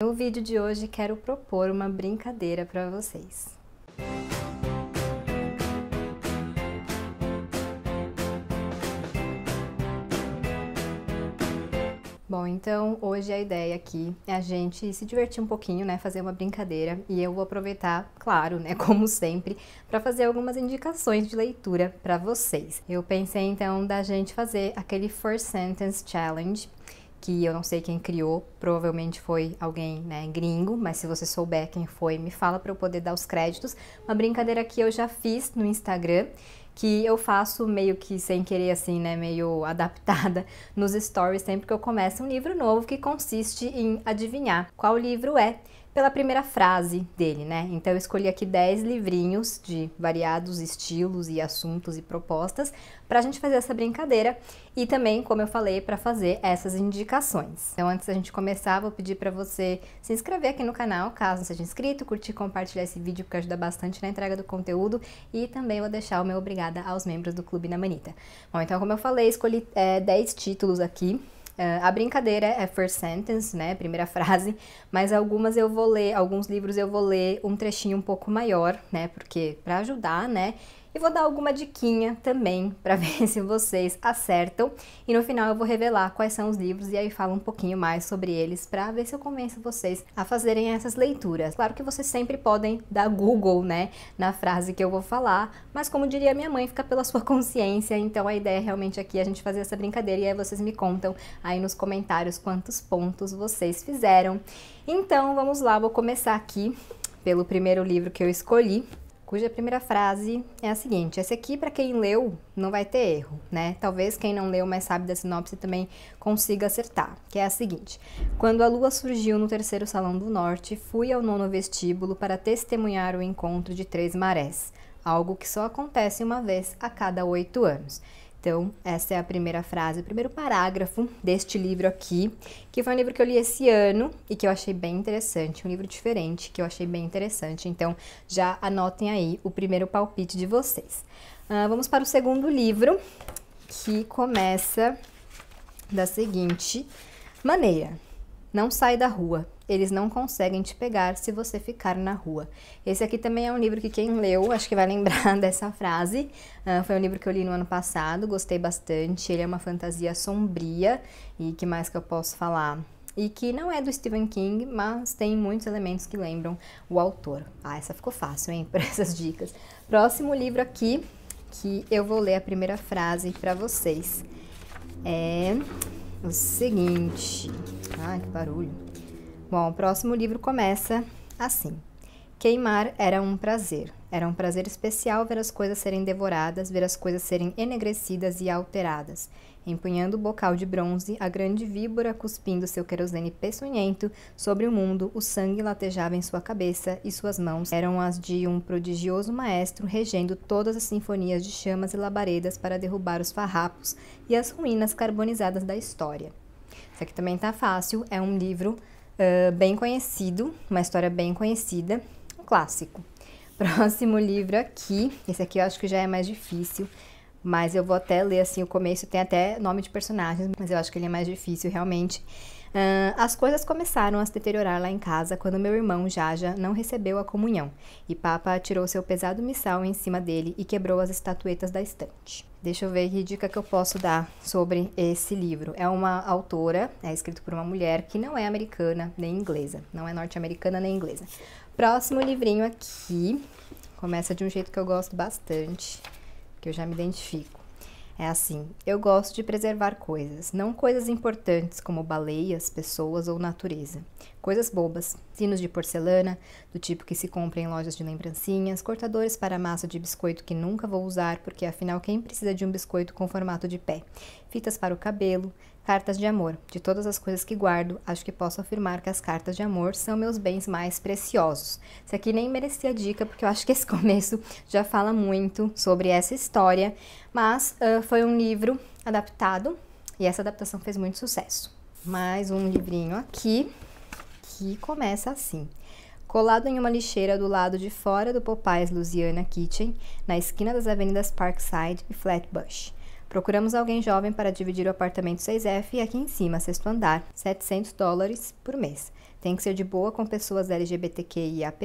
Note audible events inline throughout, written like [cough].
No vídeo de hoje quero propor uma brincadeira para vocês. Bom, então hoje a ideia aqui é a gente se divertir um pouquinho, né, fazer uma brincadeira e eu vou aproveitar, claro, né, [laughs] como sempre, para fazer algumas indicações de leitura para vocês. Eu pensei então da gente fazer aquele Four Sentence Challenge, que eu não sei quem criou, provavelmente foi alguém né, gringo, mas se você souber quem foi, me fala para eu poder dar os créditos. Uma brincadeira que eu já fiz no Instagram, que eu faço meio que sem querer assim, né, meio [laughs] adaptada nos stories sempre que eu começo um livro novo que consiste em adivinhar qual livro é pela primeira frase dele, né? Então eu escolhi aqui 10 livrinhos de variados estilos e assuntos e propostas para a gente fazer essa brincadeira e também, como eu falei, para fazer essas indicações. Então antes da gente começar, vou pedir para você se inscrever aqui no canal, caso não seja inscrito, curtir, compartilhar esse vídeo porque ajuda bastante na entrega do conteúdo e também vou deixar o meu obrigada aos membros do Clube na Manita. Bom, então como eu falei, escolhi é, eh, 10 títulos aqui Uh, a brincadeira é first sentence, né? Primeira [laughs] frase, mas algumas eu vou ler, alguns livros eu vou ler um trechinho um pouco maior, né? Porque para ajudar, né? vou dar alguma diquinha também para [laughs] ver se vocês acertam. E no final eu vou revelar quais são os livros e aí falo um pouquinho mais sobre eles para ver se eu convenço vocês a fazerem essas leituras. Claro que vocês sempre podem dar Google, né, na frase que eu vou falar, mas como diria minha mãe, fica pela sua [laughs] consciência. Então a ideia realmente aqui é a gente fazer essa brincadeira e aí vocês me contam aí nos comentários quantos pontos vocês fizeram. Então vamos lá, vou começar aqui pelo primeiro livro que eu escolhi, cuja primeira frase é a seguinte: esse aqui para quem leu não vai ter erro, né? Talvez quem não leu, mas sabe da sinopse também consiga acertar, que é a seguinte: Quando a lua surgiu no terceiro salão do norte, fui ao nono vestíbulo para testemunhar o encontro de três marés, algo que só acontece uma vez a cada oito anos. Então, essa é a primeira frase, o primeiro parágrafo deste livro aqui, que foi um livro que eu li esse ano e que eu achei bem interessante, um livro diferente que eu achei bem interessante. Então, já anotem aí o primeiro palpite de vocês. Uh, vamos para o segundo livro, que começa da seguinte maneira: Não sai da rua, eles não conseguem te pegar se você ficar na rua. Esse aqui também é um livro que quem leu, acho que vai lembrar [laughs] dessa frase. Uh, foi um livro que eu li no ano passado, gostei bastante. Ele é uma fantasia sombria e que mais que eu posso falar? e que não é do Stephen King, mas tem muitos elementos que lembram o autor. Ah, essa ficou fácil, hein, [laughs] por essas dicas. Próximo livro aqui, que eu vou ler a primeira frase para vocês. É o seguinte. Ai, que barulho. Bom, o próximo livro começa assim. Queimar era um prazer. Era um prazer especial ver as coisas serem devoradas, ver as coisas serem enegrecidas e alteradas. Empunhando o bocal de bronze, a grande víbora cuspindo seu querosene peçonhento sobre o mundo, o sangue latejava em sua cabeça e suas mãos eram as de um prodigioso maestro regendo todas as sinfonias de chamas e labaredas para derrubar os farrapos e as ruínas carbonizadas da história. Isso aqui também tá fácil, é um livro ah, bem conhecido, uma história bem conhecida, um clássico. [laughs] Próximo livro aqui, esse aqui eu acho que já é mais difícil, mas eu vou até ler assim o começo, tem até nome de personagens, mas eu acho que ele é mais difícil realmente Uh, as coisas começaram a se deteriorar lá em casa quando meu irmão Jaja não recebeu a comunhão e Papa tirou seu pesado missal em cima dele e quebrou as estatuetas da estante. Deixa eu ver que dica que eu posso dar sobre esse livro. É uma autora, é escrito por uma mulher que não é americana nem inglesa, não é norte-americana nem inglesa. Próximo livrinho aqui começa de um jeito que eu gosto bastante, que eu já me identifico. É assim, eu gosto de preservar coisas, não coisas importantes como baleias, pessoas ou natureza. Coisas bobas: sinos de porcelana, do tipo que se compra em lojas de lembrancinhas, cortadores para massa de biscoito que nunca vou usar, porque afinal quem precisa de um biscoito com formato de pé? Fitas para o cabelo, cartas de amor. De todas as coisas que guardo, acho que posso afirmar que as cartas de amor são meus bens mais preciosos. Isso aqui nem merecia dica, porque eu acho que esse [laughs] começo já fala muito sobre essa história, mas uh, foi um livro adaptado e essa adaptação fez muito sucesso. Mais um livrinho aqui que começa assim. Colado em uma lixeira do lado de fora do Popeyes Louisiana Kitchen, na esquina das avenidas Parkside e Flatbush. Procuramos alguém jovem para dividir o apartamento 6F aqui em cima, sexto andar, 700 dólares por mês. Tem que ser de boa com pessoas LGBTQIAP+.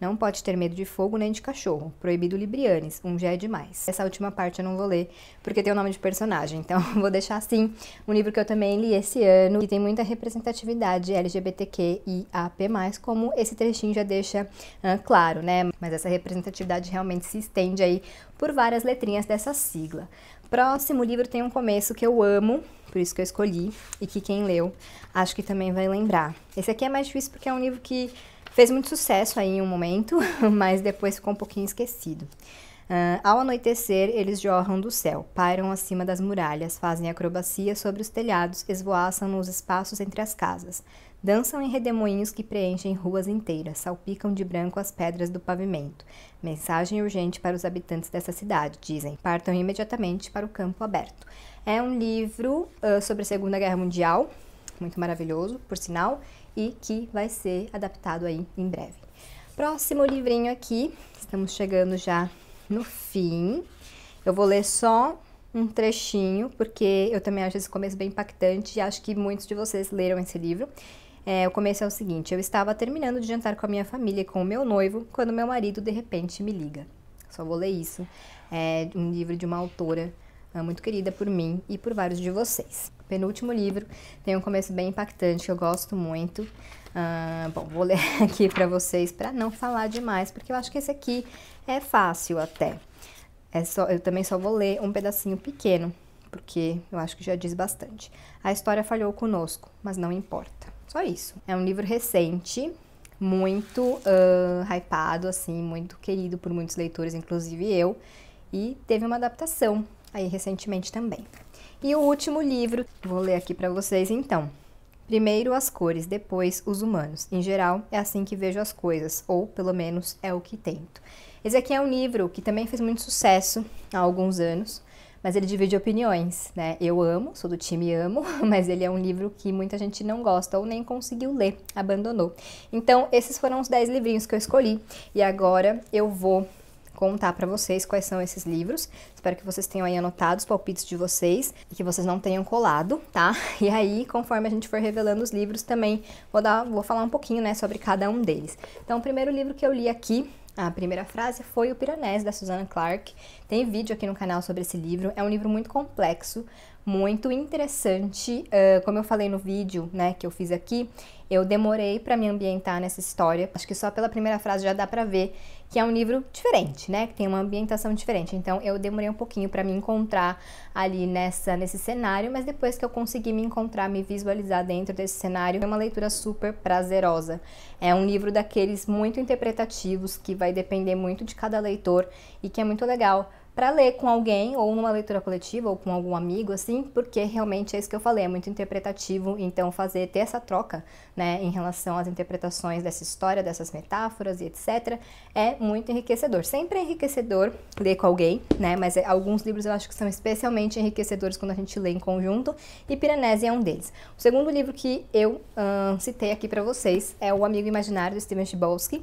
Não pode ter medo de fogo nem de cachorro. Proibido Librianes, um já é demais. Essa última parte eu não vou ler, porque tem o nome de personagem, [laughs] então vou deixar assim. Um livro que eu também li esse ano e tem muita representatividade LGBTQ e AP+, como esse trechinho já deixa uh, claro, né? Mas essa representatividade realmente se estende aí por várias letrinhas dessa sigla. Próximo livro tem um começo que eu amo, por isso que eu escolhi, e que quem leu acho que também vai lembrar. Esse aqui é mais difícil porque é um livro que Fez muito sucesso aí em um momento, [laughs] mas depois ficou um pouquinho esquecido. Uh, ao anoitecer, eles jorram do céu, pairam acima das muralhas, fazem acrobacia sobre os telhados, esvoaçam nos espaços entre as casas, dançam em redemoinhos que preenchem ruas inteiras, salpicam de branco as pedras do pavimento. Mensagem urgente para os habitantes dessa cidade, dizem. Partam imediatamente para o campo aberto. É um livro uh, sobre a Segunda Guerra Mundial, muito maravilhoso, por sinal e que vai ser adaptado aí em breve. Próximo livrinho aqui, estamos chegando já no fim. Eu vou ler só um trechinho, porque eu também acho esse começo bem impactante e acho que muitos de vocês leram esse livro. É, o começo é o seguinte: eu estava terminando de jantar com a minha família e com o meu noivo quando meu marido de repente me liga. Só vou ler isso. É um livro de uma autora ah, muito querida por mim e por vários de vocês penúltimo livro, tem um começo bem impactante, eu gosto muito. Uh, bom, vou ler [laughs] aqui para vocês para não falar demais, porque eu acho que esse aqui é fácil até. É só, eu também só vou ler um pedacinho pequeno, porque eu acho que já diz bastante. A história falhou conosco, mas não importa. Só isso. É um livro recente, muito uh, hypado, assim, muito querido por muitos leitores, inclusive eu, e teve uma adaptação aí recentemente também. E o último livro, vou ler aqui para vocês então. Primeiro as cores, depois os humanos. Em geral, é assim que vejo as coisas, ou pelo menos é o que tento. Esse aqui é um livro que também fez muito sucesso há alguns anos, mas ele divide opiniões, né? Eu amo, sou do time amo, [laughs] mas ele é um livro que muita gente não gosta ou nem conseguiu ler, abandonou. Então, esses foram os 10 livrinhos que eu escolhi e agora eu vou contar para vocês quais são esses livros. Espero que vocês tenham aí anotado os palpites de vocês e que vocês não tenham colado, tá? [laughs] E aí, conforme a gente for revelando os livros também, vou dar, vou falar um pouquinho, né, sobre cada um deles. Então, o primeiro livro que eu li aqui a primeira frase foi O Piranés, da Susana Clark. Tem vídeo aqui no canal sobre esse livro. É um livro muito complexo, muito interessante. Uh, como eu falei no vídeo né, que eu fiz aqui, eu demorei para me ambientar nessa história. Acho que só pela primeira frase já dá para ver que é um livro diferente, né? Que tem uma ambientação diferente. Então eu demorei um pouquinho para me encontrar ali nessa nesse cenário, mas depois que eu consegui me encontrar, me visualizar dentro desse cenário, é uma leitura super prazerosa. É um livro daqueles muito interpretativos que vai depender muito de cada leitor e que é muito legal para ler com alguém ou numa leitura coletiva ou com algum amigo assim, porque realmente é isso que eu falei, é muito interpretativo, então fazer ter essa troca, né, em relação às interpretações dessa história, dessas metáforas e etc, é muito enriquecedor. Sempre é enriquecedor ler com alguém, né, mas é, alguns livros eu acho que são especialmente enriquecedores quando a gente lê em conjunto e Piranesi é um deles. O segundo livro que eu citei aqui para vocês é O Amigo Imaginário do Steven Chbosky,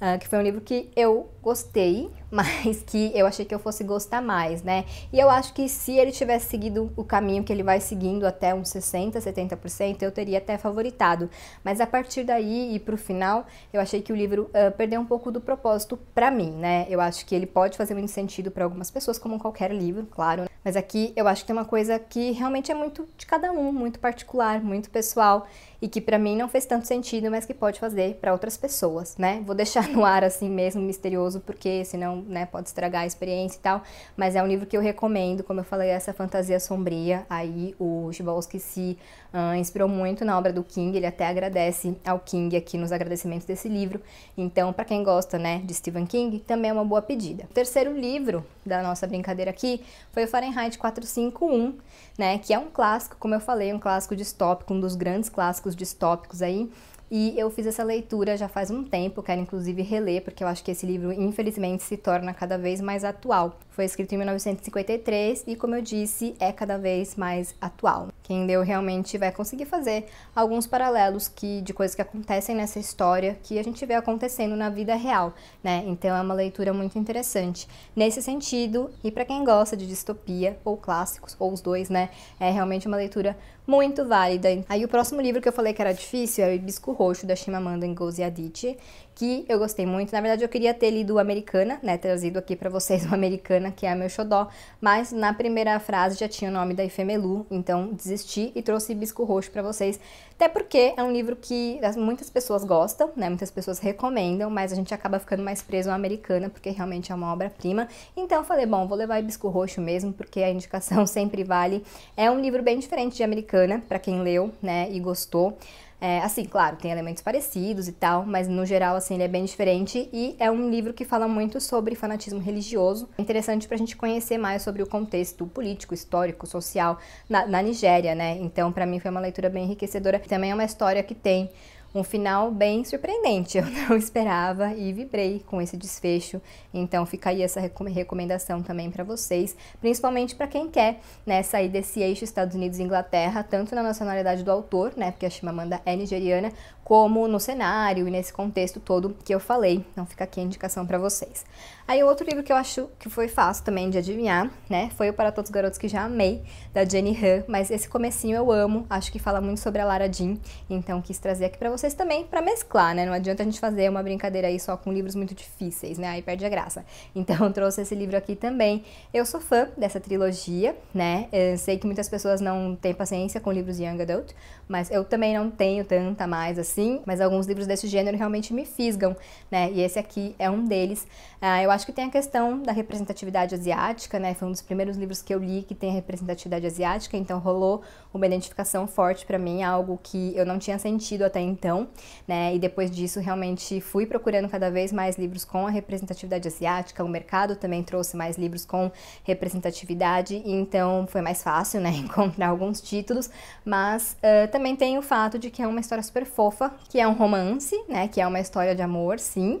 uh, que foi um livro que eu gostei [laughs] mas que eu achei que eu fosse gostar mais, né? E eu acho que se ele tivesse seguido o caminho que ele vai seguindo até uns 60, 70%, eu teria até favoritado. Mas a partir daí e pro final, eu achei que o livro uh, perdeu um pouco do propósito para mim, né? Eu acho que ele pode fazer muito sentido para algumas pessoas, como qualquer livro, claro. Né? Mas aqui eu acho que tem uma coisa que realmente é muito de cada um, muito particular, muito pessoal e que para mim não fez tanto sentido, mas que pode fazer para outras pessoas, né? Vou deixar no ar assim mesmo misterioso, porque senão, né, pode estragar a experiência e tal, mas é um livro que eu recomendo, como eu falei, essa fantasia sombria, aí o Chbosky se uh, inspirou muito na obra do King, ele até agradece ao King aqui nos agradecimentos desse livro. Então, para quem gosta, né, de Stephen King, também é uma boa pedida. O terceiro livro da nossa brincadeira aqui foi o Fahrenheit 451, né, que é um clássico, como eu falei, um clássico distópico, um dos grandes clássicos políticos distópicos aí. E eu fiz essa leitura já faz um tempo, quero inclusive reler, porque eu acho que esse livro, infelizmente, se torna cada vez mais atual. Foi escrito em 1953 e, como eu disse, é cada vez mais atual. Quem leu realmente vai conseguir fazer alguns paralelos que de coisas que acontecem nessa história que a gente vê acontecendo na vida real, né? Então é uma leitura muito interessante. Nesse sentido, e para quem gosta de distopia ou clássicos ou os dois, né, é realmente uma leitura muito válida. Aí o próximo livro que eu falei que era difícil é o Hibisco Roxo, da Chimamanda Ngozi Adichie, que eu gostei muito. Na verdade, eu queria ter lido Americana, né, trazido aqui para vocês o Americana, que é meu xodó, mas na primeira frase já tinha o nome da Ifemelu, então desisti e trouxe Bisco Roxo para vocês. Até porque é um livro que muitas pessoas gostam, né, muitas pessoas recomendam, mas a gente acaba ficando mais preso à Americana, porque realmente é uma obra-prima. Então eu falei, bom, vou levar Bisco Roxo mesmo, porque a indicação [laughs] sempre vale. É um livro bem diferente de Americana, para quem leu, né, e gostou. É, assim, claro, tem elementos parecidos e tal, mas no geral, assim, ele é bem diferente e é um livro que fala muito sobre fanatismo religioso. É interessante para a gente conhecer mais sobre o contexto político, histórico, social na, na Nigéria, né? Então, para mim, foi uma leitura bem enriquecedora. Também é uma história que tem um final bem surpreendente, eu não [laughs] esperava e vibrei com esse desfecho. Então fica aí essa recomendação também para vocês, principalmente para quem quer né, sair desse eixo Estados Unidos e Inglaterra, tanto na nacionalidade do autor, né, porque a Chimamanda é nigeriana, como no cenário e nesse contexto todo que eu falei. Então fica aqui a indicação para vocês. Aí outro livro que eu acho que foi fácil também de adivinhar, né, foi o Para Todos os Garotos que Já Amei, da Jenny Han, mas esse comecinho eu amo, acho que fala muito sobre a Lara Jean, então quis trazer aqui para vocês vocês também para mesclar, né? Não adianta a gente fazer uma brincadeira aí só com livros muito difíceis, né? Aí perde a graça. [laughs] Então trouxe esse livro aqui também. Eu sou fã dessa trilogia, né? Eu sei que muitas pessoas não têm paciência com livros young adult, mas eu também não tenho tanta mais assim, mas alguns livros desse gênero realmente me fisgam, né? E esse aqui é um deles. Ah, eu acho que tem a questão da representatividade asiática, né? Foi um dos primeiros livros que eu li que tem a representatividade asiática, então rolou uma identificação forte para mim, algo que eu não tinha sentido até então então, né? E depois disso, realmente fui procurando cada vez mais livros com a representatividade asiática, o mercado também trouxe mais livros com representatividade, então foi mais fácil, né, [laughs] encontrar alguns títulos, mas uh, também tem o fato de que é uma história super fofa, que é um romance, né, que é uma história de amor, sim,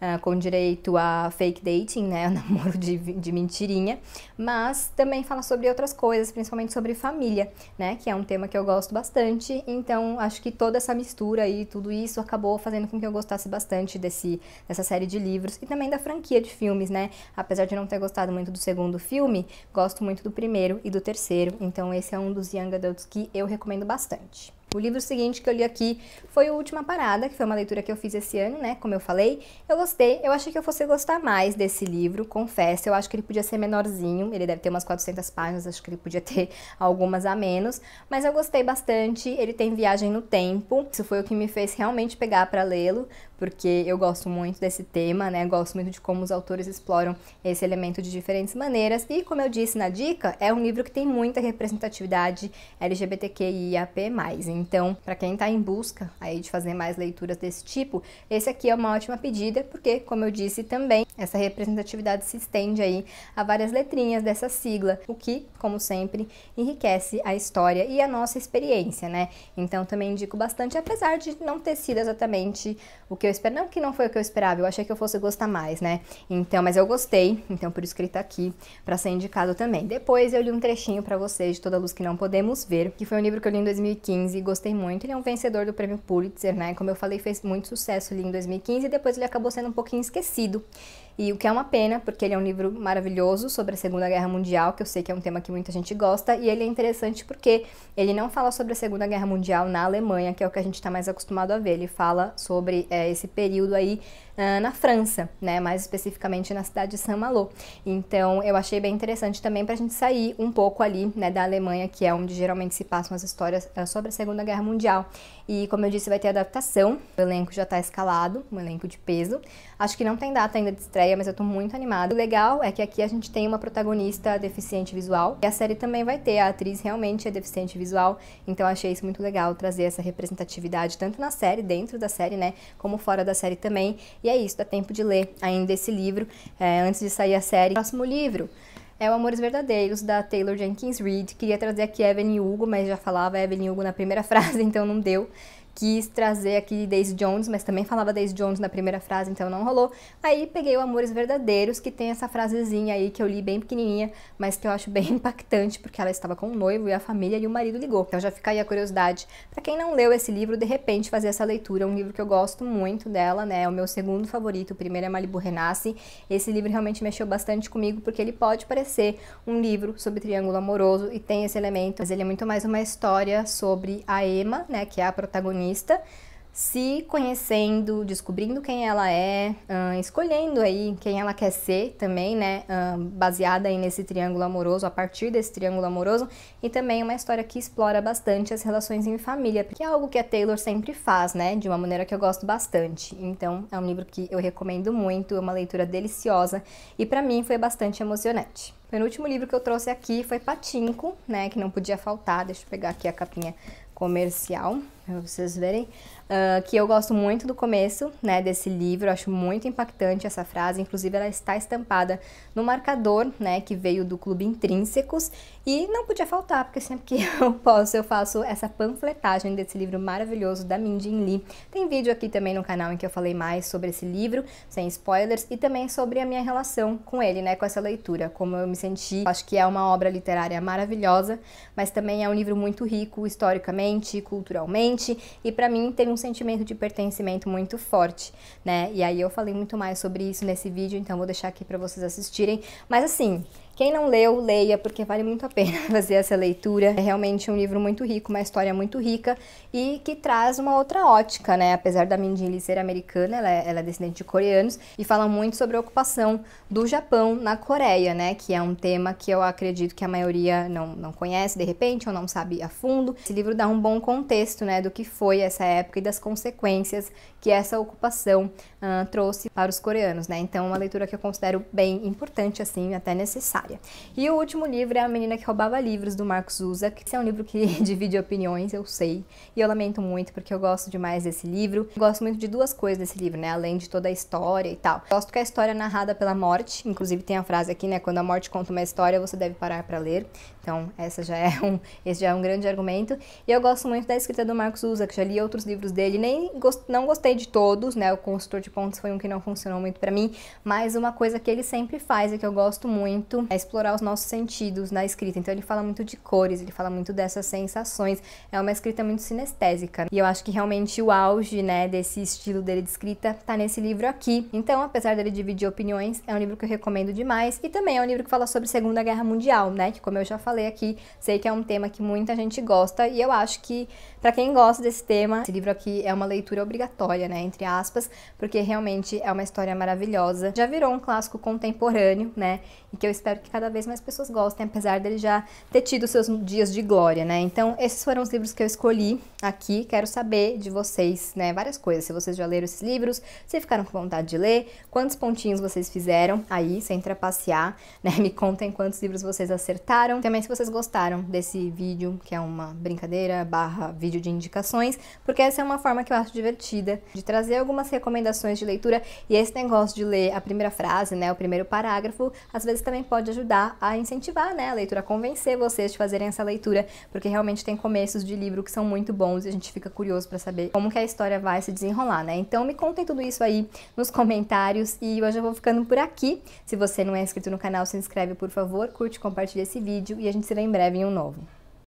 ah, com direito a fake dating, né? [laughs] Namoro de, de mentirinha, mas também fala sobre outras coisas, principalmente sobre família, né? Que é um tema que eu gosto bastante. Então, acho que toda essa mistura e tudo isso acabou fazendo com que eu gostasse bastante desse, dessa série de livros e também da franquia de filmes, né? Apesar de não ter gostado muito do segundo filme, gosto muito do primeiro e do terceiro. Então, esse é um dos Young Adults que eu recomendo bastante. O livro seguinte que eu li aqui foi o Última Parada, que foi uma leitura que eu fiz esse ano, né? Como eu falei, eu gostei. Eu achei que eu fosse gostar mais desse livro, confesso. Eu acho que ele podia ser menorzinho, ele deve ter umas 400 páginas, acho que ele podia ter [laughs] algumas a menos. Mas eu gostei bastante. Ele tem viagem no tempo, isso foi o que me fez realmente pegar para lê-lo, porque eu gosto muito desse tema, né? Gosto muito de como os autores exploram esse elemento de diferentes maneiras. E como eu disse na dica, é um livro que tem muita representatividade LGBTQIAP+. Então, para quem está em busca aí de fazer mais leituras desse tipo, esse aqui é uma ótima pedida, porque como eu disse também, essa representatividade se estende aí a várias letrinhas dessa sigla, o que, como sempre, enriquece a história e a nossa experiência, né? Então, também indico bastante, apesar de não ter sido exatamente o que que eu esperava. Não que não foi o que eu esperava, eu achei que eu fosse gostar mais, né? Então, mas eu gostei, então por isso que ele tá aqui, para ser indicado também. Depois eu li um trechinho para vocês de Toda Luz Que Não Podemos Ver, que foi um livro que eu li em 2015 e gostei muito. Ele é um vencedor do prêmio Pulitzer, né? Como eu falei, fez muito sucesso ali em 2015 e depois ele acabou sendo um pouquinho esquecido. E o que é uma pena, porque ele é um livro maravilhoso sobre a Segunda Guerra Mundial, que eu sei que é um tema que muita gente gosta, e ele é interessante porque ele não fala sobre a Segunda Guerra Mundial na Alemanha, que é o que a gente está mais acostumado a ver. Ele fala sobre é, esse período aí uh, na França, né? Mais especificamente na cidade de Saint-Malo. Então eu achei bem interessante também para a gente sair um pouco ali, né, da Alemanha, que é onde geralmente se passam as histórias uh, sobre a Segunda Guerra Mundial. E como eu disse, vai ter adaptação. O elenco já está escalado, um elenco de peso. Acho que não tem data ainda de estreia, mas eu estou muito animada. O legal é que aqui a gente tem uma protagonista deficiente visual e a série também vai ter a atriz realmente é deficiente visual, então achei isso muito legal trazer essa representatividade tanto na série, dentro da série, né, como fora da série também. E é isso, dá tempo de ler ainda esse livro é, antes de sair a série. O próximo livro é O Amores Verdadeiros, da Taylor Jenkins Reid. Queria trazer aqui Evelyn Hugo, mas já falava Evelyn Hugo na primeira [laughs] frase, então não deu quis trazer aqui Daisy Jones, mas também falava Daisy Jones na primeira frase, então não rolou. Aí peguei o Amores Verdadeiros, que tem essa frasezinha aí que eu li bem pequenininha, mas que eu acho bem [laughs] impactante, porque ela estava com o noivo e a família e o marido ligou. Então já fica aí a curiosidade para quem não leu esse livro, de repente fazer essa leitura. É um livro que eu gosto muito dela, né? É o meu segundo favorito, o primeiro é Malibu Renasce. Esse livro realmente mexeu bastante comigo, porque ele pode parecer um livro sobre triângulo amoroso e tem esse elemento, mas ele é muito mais uma história sobre a Emma, né, que é a protagonista se conhecendo, descobrindo quem ela é, uh, escolhendo aí quem ela quer ser também, né? Uh, baseada aí nesse triângulo amoroso, a partir desse triângulo amoroso, e também uma história que explora bastante as relações em família, porque é algo que a Taylor sempre faz, né? De uma maneira que eu gosto bastante. Então, é um livro que eu recomendo muito, é uma leitura deliciosa e para mim foi bastante emocionante. O penúltimo livro que eu trouxe aqui foi Patinco, né? Que não podia faltar. Deixa eu pegar aqui a capinha comercial para vocês verem Uh, que eu gosto muito do começo né, desse livro, acho muito impactante essa frase, inclusive ela está estampada no marcador né, que veio do Clube Intrínsecos e não podia faltar, porque sempre que [laughs] eu posso eu faço essa panfletagem desse livro maravilhoso da Min Jin Lee. Tem vídeo aqui também no canal em que eu falei mais sobre esse livro, sem spoilers, e também sobre a minha relação com ele, né, com essa leitura, como eu me senti. Acho que é uma obra literária maravilhosa, mas também é um livro muito rico historicamente, culturalmente, e para mim tem um sentimento de pertencimento muito forte, né? E aí eu falei muito mais sobre isso nesse vídeo, então vou deixar aqui para vocês assistirem. Mas assim, quem não leu, leia, porque vale muito a pena [laughs] fazer essa leitura. É realmente um livro muito rico, uma história muito rica e que traz uma outra ótica, né? Apesar da Min Jin ser americana, ela é, ela é descendente de coreanos e fala muito sobre a ocupação do Japão na Coreia, né? Que é um tema que eu acredito que a maioria não, não conhece de repente ou não sabe a fundo. Esse livro dá um bom contexto, né? Do que foi essa época e das consequências que essa ocupação uh, trouxe para os coreanos, né? Então, é uma leitura que eu considero bem importante, assim, até necessária. E o último livro é A Menina que Roubava Livros, do Marcos Uza, que é um livro que [laughs] divide opiniões, eu sei, e eu lamento muito porque eu gosto demais desse livro. Eu gosto muito de duas coisas desse livro, né? Além de toda a história e tal. Eu gosto que a história é narrada pela morte, inclusive tem a frase aqui, né? Quando a morte conta uma história, você deve parar para ler. Então, essa já é um, [laughs] esse já é um grande argumento. E eu gosto muito da escrita do Marcos Usa, que já li outros livros dele, nem gost, não gostei de todos, né? O Consultor de Pontos foi um que não funcionou muito para mim, mas uma coisa que ele sempre faz e que eu gosto muito é explorar os nossos sentidos na escrita. Então, ele fala muito de cores, ele fala muito dessas sensações. É uma escrita muito sinestésica. E eu acho que realmente o auge, né, desse estilo dele de escrita tá nesse livro aqui. Então, apesar dele dividir opiniões, é um livro que eu recomendo demais e também é um livro que fala sobre Segunda Guerra Mundial, né? Que como eu já falei, falei aqui, sei que é um tema que muita gente gosta e eu acho que para quem gosta desse tema, esse livro aqui é uma leitura obrigatória, né, entre aspas, porque realmente é uma história maravilhosa. Já virou um clássico contemporâneo, né? E que eu espero que cada vez mais pessoas gostem, apesar dele já ter tido seus dias de glória, né? Então, esses foram os livros que eu escolhi aqui. Quero saber de vocês, né, várias coisas, se vocês já leram esses livros, se ficaram com vontade de ler, quantos pontinhos vocês fizeram aí sem trapacear, né? Me contem quantos livros vocês acertaram. Tem uma se vocês gostaram desse vídeo, que é uma brincadeira barra vídeo de indicações, porque essa é uma forma que eu acho divertida de trazer algumas recomendações de leitura e esse negócio de ler a primeira frase, né, o primeiro parágrafo, às vezes também pode ajudar a incentivar, né, a leitura, a convencer vocês de fazerem essa leitura, porque realmente tem começos de livro que são muito bons e a gente fica curioso para saber como que a história vai se desenrolar, né? Então me contem tudo isso aí nos comentários e hoje eu vou ficando por aqui. Se você não é inscrito no canal, se inscreve por favor, curte, compartilha esse vídeo e a a gente se vê em breve em um novo.